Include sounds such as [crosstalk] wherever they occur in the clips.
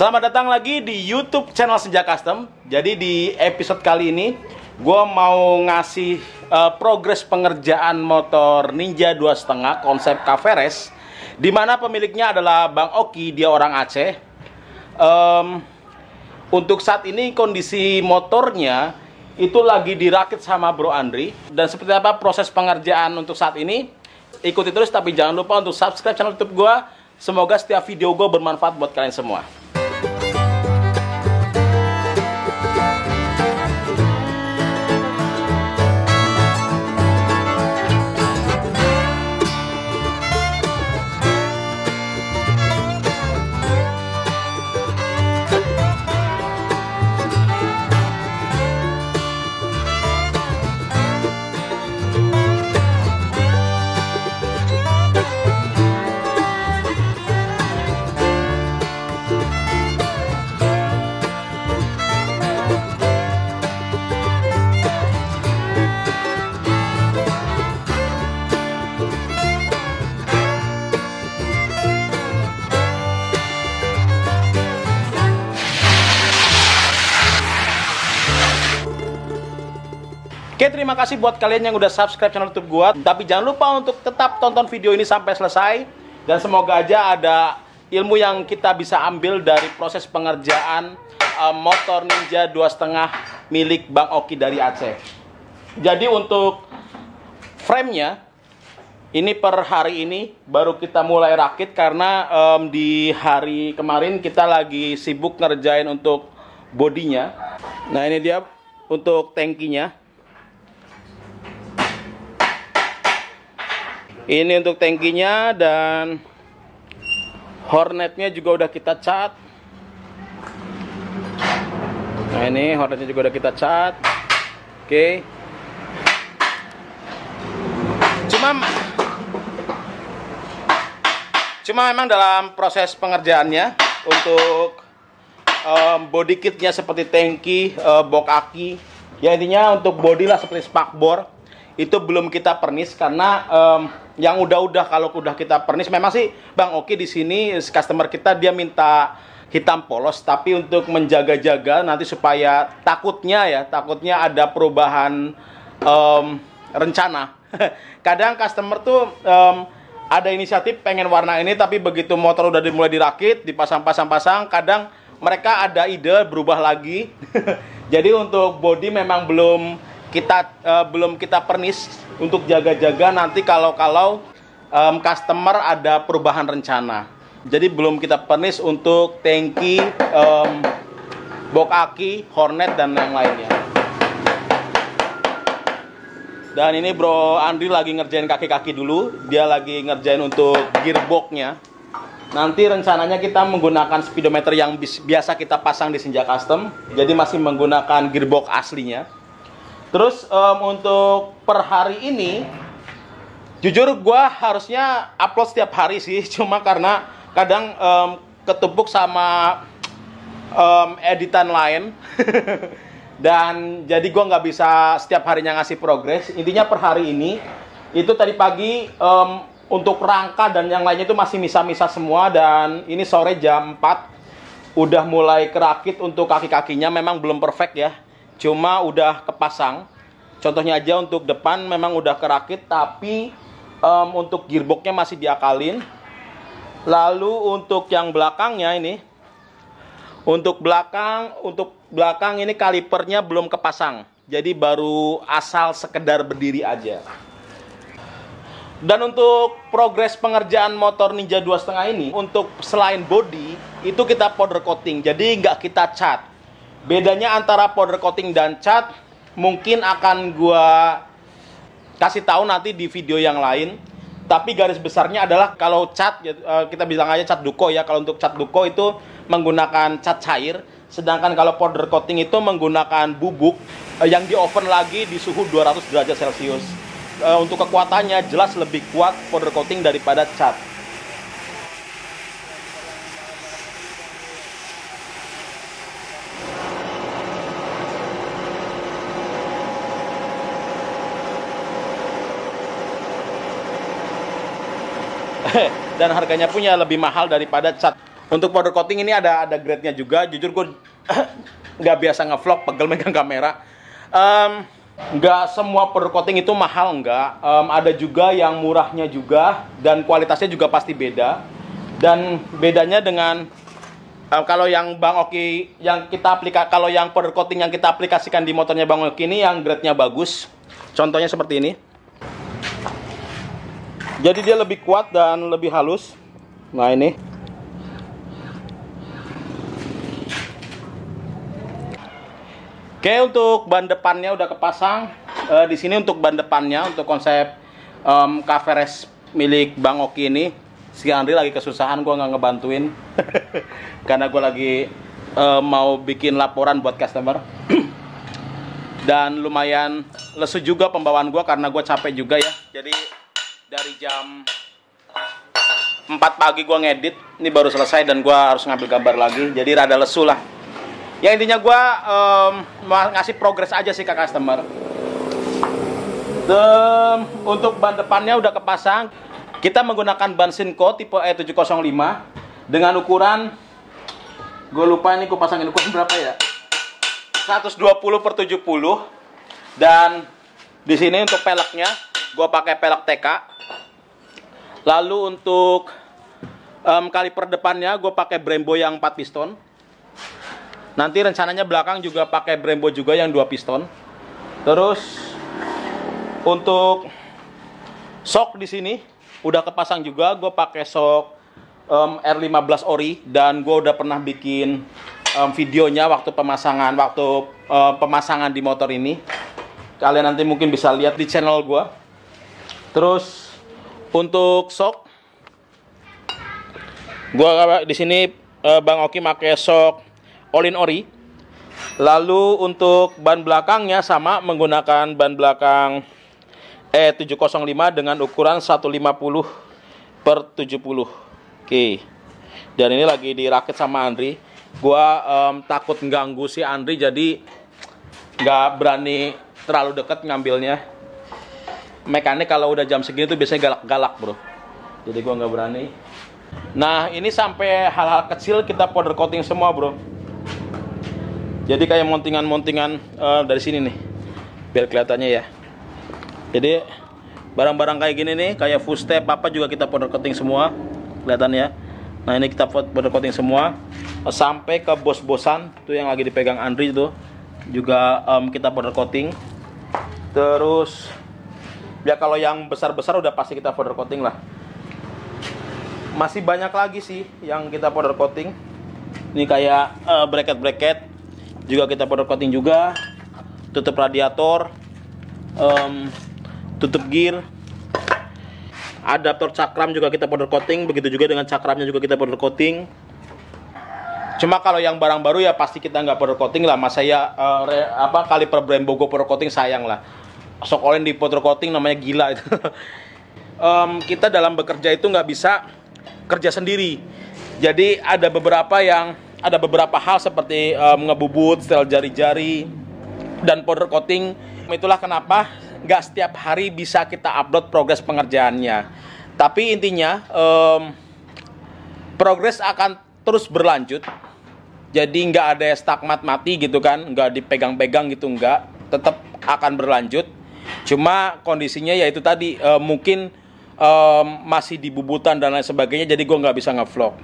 Selamat datang lagi di YouTube channel Senja Custom. Jadi di episode kali ini gue mau ngasih uh, progres pengerjaan motor Ninja dua setengah konsep Caveres, di mana pemiliknya adalah Bang Oki, dia orang Aceh. Um, untuk saat ini kondisi motornya itu lagi dirakit sama Bro Andri dan seperti apa proses pengerjaan untuk saat ini ikuti terus tapi jangan lupa untuk subscribe channel YouTube gue. Semoga setiap video gue bermanfaat buat kalian semua. Oke, terima kasih buat kalian yang udah subscribe channel YouTube gua. Tapi jangan lupa untuk tetap tonton video ini sampai selesai dan semoga aja ada ilmu yang kita bisa ambil dari proses pengerjaan uh, motor Ninja dua setengah milik Bang Oki dari Aceh. Jadi untuk framenya ini per hari ini baru kita mulai rakit karena um, di hari kemarin kita lagi sibuk ngerjain untuk bodinya. Nah ini dia untuk tankinya Ini untuk tangkinya dan hornetnya juga udah kita cat. Nah ini hornetnya juga udah kita cat. Oke. Cuma cuma memang dalam proses pengerjaannya untuk um, body kitnya seperti tangki, uh, eh, bok aki, ya intinya untuk body lah seperti spakbor itu belum kita pernis karena um, yang udah-udah kalau udah kita pernis memang sih Bang Oki di sini customer kita dia minta hitam polos tapi untuk menjaga-jaga nanti supaya takutnya ya takutnya ada perubahan um, rencana. [laughs] Kadang customer tuh um, ada inisiatif pengen warna ini tapi begitu motor udah dimulai dirakit, dipasang-pasang-pasang, kadang mereka ada ide berubah lagi. [laughs] Jadi untuk body memang belum kita uh, belum kita pernis untuk jaga-jaga nanti kalau-kalau um, customer ada perubahan rencana. Jadi belum kita pernis untuk tangki, um, bok aki, hornet dan yang lainnya. Dan ini Bro Andri lagi ngerjain kaki-kaki dulu. Dia lagi ngerjain untuk gearboxnya. Nanti rencananya kita menggunakan speedometer yang biasa kita pasang di Senja Custom. Jadi masih menggunakan gearbox aslinya. Terus um, untuk per hari ini, jujur gue harusnya upload setiap hari sih, [laughs] cuma karena kadang um, ketumpuk sama um, editan lain. [laughs] Dan jadi gue nggak bisa setiap harinya ngasih progres. Intinya per hari ini, itu tadi pagi um, untuk rangka dan yang lainnya itu masih misa-misa semua. Dan ini sore jam 4, udah mulai kerakit untuk kaki-kakinya, memang belum perfect ya cuma udah kepasang contohnya aja untuk depan memang udah kerakit tapi um, untuk gearboxnya masih diakalin lalu untuk yang belakangnya ini untuk belakang untuk belakang ini kalipernya belum kepasang jadi baru asal sekedar berdiri aja dan untuk progres pengerjaan motor Ninja 2.5 ini untuk selain body itu kita powder coating jadi nggak kita cat Bedanya antara powder coating dan cat mungkin akan gua kasih tahu nanti di video yang lain. Tapi garis besarnya adalah kalau cat ya, eh, kita bilang aja cat duko ya. Kalau untuk cat duko itu menggunakan cat cair, sedangkan kalau powder coating itu menggunakan bubuk eh, yang di oven lagi di suhu 200 derajat Celcius. Eh, untuk kekuatannya jelas lebih kuat powder coating daripada cat. [laughs] dan harganya punya lebih mahal daripada cat untuk powder coating ini ada ada grade-nya juga jujur gue [laughs] nggak biasa ngevlog pegel megang kamera um, nggak semua powder coating itu mahal nggak um, ada juga yang murahnya juga dan kualitasnya juga pasti beda dan bedanya dengan um, kalau yang Bang Oki yang kita aplikasi kalau yang powder coating yang kita aplikasikan di motornya Bang Oki ini yang grade-nya bagus contohnya seperti ini jadi dia lebih kuat dan lebih halus nah ini oke untuk ban depannya udah kepasang e, di sini untuk ban depannya untuk konsep um, kaveres milik Bang Oki ini si Andri lagi kesusahan gue nggak ngebantuin [laughs] karena gue lagi e, mau bikin laporan buat customer [clears throat] dan lumayan lesu juga pembawaan gue karena gue capek juga ya jadi dari jam 4 pagi gue ngedit ini baru selesai dan gue harus ngambil gambar lagi jadi rada lesu lah ya intinya gue um, ngasih progres aja sih ke customer The, untuk ban depannya udah kepasang kita menggunakan ban Sinco tipe E705 dengan ukuran gue lupa ini gue pasangin ukuran berapa ya 120 per 70 dan di sini untuk peleknya gue pakai pelek TK. Lalu untuk um, kaliper depannya gue pakai Brembo yang 4 piston. Nanti rencananya belakang juga pakai Brembo juga yang 2 piston. Terus untuk shock di sini udah kepasang juga gue pakai shock um, R15 ori dan gue udah pernah bikin um, videonya waktu pemasangan waktu um, pemasangan di motor ini kalian nanti mungkin bisa lihat di channel gue Terus untuk sok gua di sini eh, Bang Oki pakai sok Olin Ori. Lalu untuk ban belakangnya sama menggunakan ban belakang E705 dengan ukuran 150 per 70. Oke. Dan ini lagi dirakit sama Andri. Gua um, takut ganggu si Andri jadi nggak berani terlalu dekat ngambilnya mekanik kalau udah jam segini tuh biasanya galak-galak bro jadi gua nggak berani nah ini sampai hal-hal kecil kita powder coating semua bro jadi kayak montingan-montingan uh, dari sini nih biar kelihatannya ya jadi barang-barang kayak gini nih kayak full step apa juga kita powder coating semua kelihatan ya. nah ini kita powder coating semua sampai ke bos-bosan tuh yang lagi dipegang Andri itu juga um, kita powder coating terus ya kalau yang besar-besar udah pasti kita powder coating lah masih banyak lagi sih yang kita powder coating ini kayak eh, bracket-bracket uh, juga kita powder coating juga tutup radiator um, tutup gear adaptor cakram juga kita powder coating begitu juga dengan cakramnya juga kita powder coating cuma kalau yang barang baru ya pasti kita nggak powder coating lah mas saya uh, eh, re, apa kaliper brand go powder coating sayang lah Sokolin di powder coating namanya gila itu. um, [laughs] kita dalam bekerja itu nggak bisa kerja sendiri. Jadi ada beberapa yang ada beberapa hal seperti um, ngebubut, setel jari-jari dan powder coating. Itulah kenapa nggak setiap hari bisa kita upload progres pengerjaannya. Tapi intinya um, progres akan terus berlanjut. Jadi nggak ada stagmat mati gitu kan, nggak dipegang-pegang gitu nggak, tetap akan berlanjut Cuma kondisinya ya itu tadi uh, mungkin uh, masih dibubutan dan lain sebagainya jadi gue nggak bisa ngevlog.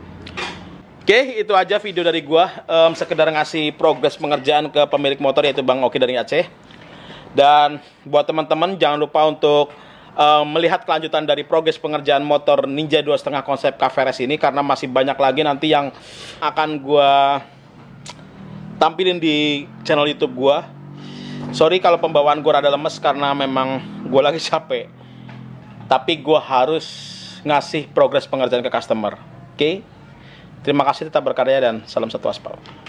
Oke, okay, itu aja video dari gue. Um, sekedar ngasih progres pengerjaan ke pemilik motor yaitu Bang Oki dari Aceh. Dan buat teman-teman jangan lupa untuk um, melihat kelanjutan dari progres pengerjaan motor Ninja setengah konsep Caveres ini karena masih banyak lagi nanti yang akan gue tampilin di channel YouTube gue sorry kalau pembawaan gue rada lemes karena memang gue lagi capek tapi gue harus ngasih progres pengerjaan ke customer oke okay? terima kasih tetap berkarya dan salam satu aspal